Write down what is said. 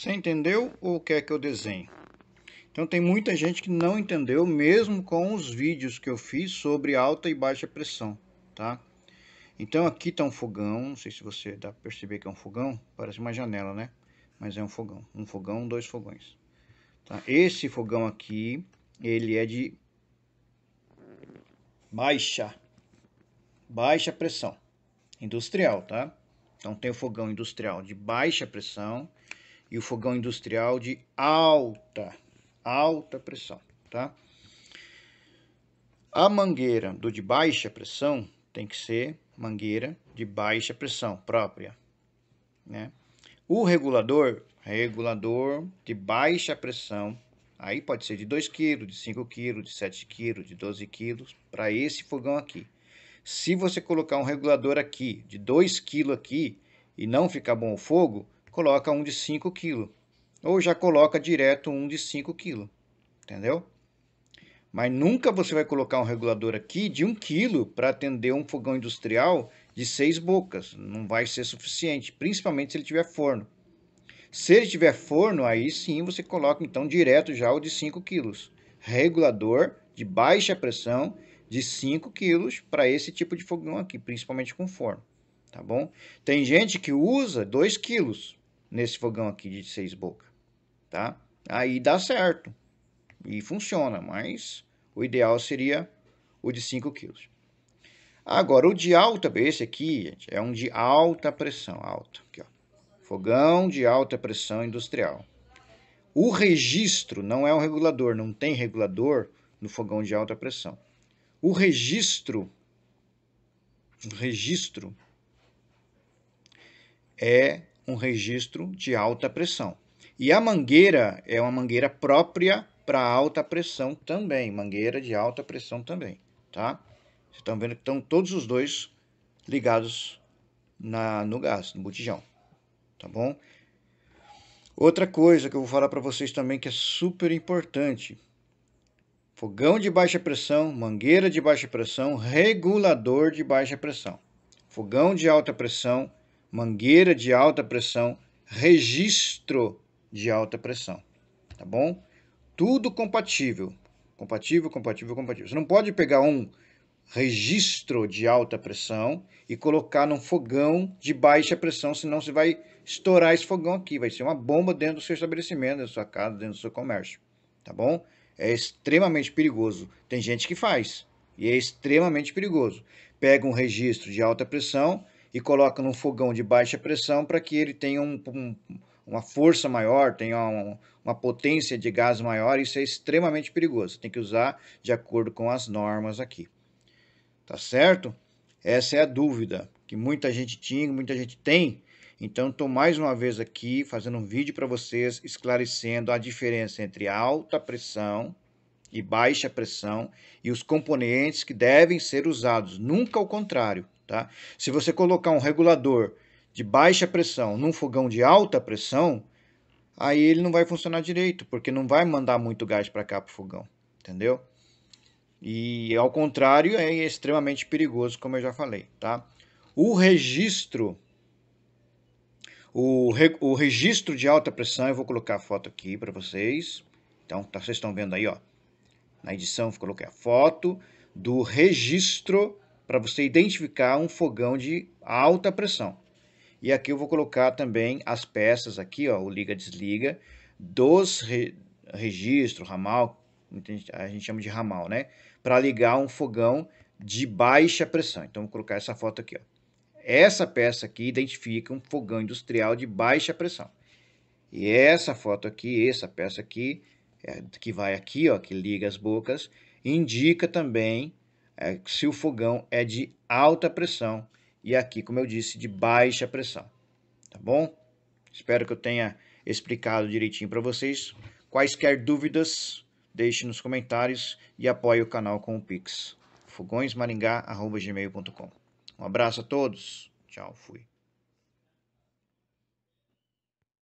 Você entendeu ou quer que eu desenhe? Então tem muita gente que não entendeu, mesmo com os vídeos que eu fiz sobre alta e baixa pressão, tá? Então aqui está um fogão, não sei se você dá para perceber que é um fogão, parece uma janela, né? Mas é um fogão, um fogão, dois fogões. Tá? Esse fogão aqui, ele é de baixa, baixa pressão, industrial, tá? Então tem o fogão industrial de baixa pressão e o fogão industrial de alta, alta pressão, tá? A mangueira do de baixa pressão tem que ser mangueira de baixa pressão própria, né? O regulador, regulador de baixa pressão, aí pode ser de 2 kg, de 5 kg, de 7 kg, de 12 kg, para esse fogão aqui. Se você colocar um regulador aqui, de 2 kg aqui, e não ficar bom o fogo, coloca um de 5 kg. Ou já coloca direto um de 5 kg. Entendeu? Mas nunca você vai colocar um regulador aqui de 1 kg para atender um fogão industrial de 6 bocas. Não vai ser suficiente, principalmente se ele tiver forno. Se ele tiver forno, aí sim você coloca então direto já o de 5 kg. Regulador de baixa pressão de 5 kg para esse tipo de fogão aqui, principalmente com forno, tá bom? Tem gente que usa 2 quilos, nesse fogão aqui de seis bocas, tá? Aí dá certo e funciona, mas o ideal seria o de 5 quilos. Agora, o de alta, esse aqui, gente, é um de alta pressão, alta, aqui, ó. Fogão de alta pressão industrial. O registro não é um regulador, não tem regulador no fogão de alta pressão. O registro, o registro é um registro de alta pressão. E a mangueira é uma mangueira própria para alta pressão também, mangueira de alta pressão também, tá? Vocês estão vendo que estão todos os dois ligados na, no gás, no botijão, tá bom? Outra coisa que eu vou falar para vocês também que é super importante, fogão de baixa pressão, mangueira de baixa pressão, regulador de baixa pressão. Fogão de alta pressão, mangueira de alta pressão, registro de alta pressão, tá bom? Tudo compatível, compatível, compatível, compatível. Você não pode pegar um registro de alta pressão e colocar num fogão de baixa pressão, senão você vai estourar esse fogão aqui, vai ser uma bomba dentro do seu estabelecimento, dentro da sua casa, dentro do seu comércio, tá bom? É extremamente perigoso. Tem gente que faz e é extremamente perigoso. Pega um registro de alta pressão e coloca num fogão de baixa pressão para que ele tenha um, um, uma força maior, tenha um, uma potência de gás maior. Isso é extremamente perigoso. Tem que usar de acordo com as normas aqui. Tá certo? Essa é a dúvida que muita gente tinha, muita gente tem. Então, estou mais uma vez aqui fazendo um vídeo para vocês esclarecendo a diferença entre alta pressão e baixa pressão e os componentes que devem ser usados, nunca ao contrário. Tá? Se você colocar um regulador de baixa pressão num fogão de alta pressão, aí ele não vai funcionar direito, porque não vai mandar muito gás para cá para o fogão, entendeu? E ao contrário, é extremamente perigoso, como eu já falei, tá? O registro o, re, o registro de alta pressão, eu vou colocar a foto aqui para vocês. Então, tá, vocês estão vendo aí, ó. Na edição, eu coloquei a foto do registro para você identificar um fogão de alta pressão. E aqui eu vou colocar também as peças aqui, ó, o liga-desliga, dos re registro, ramal, a gente chama de ramal, né? Para ligar um fogão de baixa pressão. Então, vou colocar essa foto aqui, ó. Essa peça aqui identifica um fogão industrial de baixa pressão. E essa foto aqui, essa peça aqui, é, que vai aqui, ó, que liga as bocas, indica também é, se o fogão é de alta pressão e aqui, como eu disse, de baixa pressão. Tá bom? Espero que eu tenha explicado direitinho para vocês. Quaisquer dúvidas, deixe nos comentários e apoie o canal com o Pix. fogõesmaringá.gmail.com Um abraço a todos. Tchau, fui.